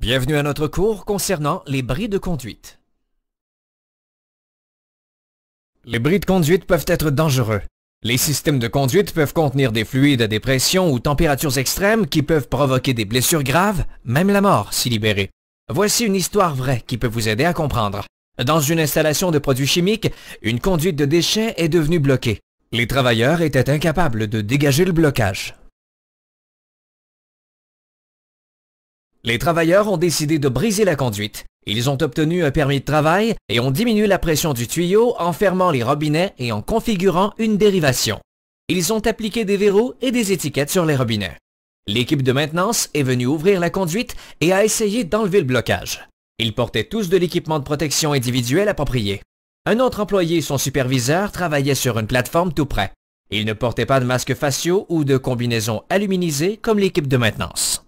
Bienvenue à notre cours concernant les bris de conduite. Les bris de conduite peuvent être dangereux. Les systèmes de conduite peuvent contenir des fluides à des pressions ou températures extrêmes qui peuvent provoquer des blessures graves, même la mort si libérée. Voici une histoire vraie qui peut vous aider à comprendre. Dans une installation de produits chimiques, une conduite de déchets est devenue bloquée. Les travailleurs étaient incapables de dégager le blocage. Les travailleurs ont décidé de briser la conduite. Ils ont obtenu un permis de travail et ont diminué la pression du tuyau en fermant les robinets et en configurant une dérivation. Ils ont appliqué des verrous et des étiquettes sur les robinets. L'équipe de maintenance est venue ouvrir la conduite et a essayé d'enlever le blocage. Ils portaient tous de l'équipement de protection individuelle approprié. Un autre employé et son superviseur travaillaient sur une plateforme tout près. Ils ne portaient pas de masques faciaux ou de combinaisons aluminisées comme l'équipe de maintenance.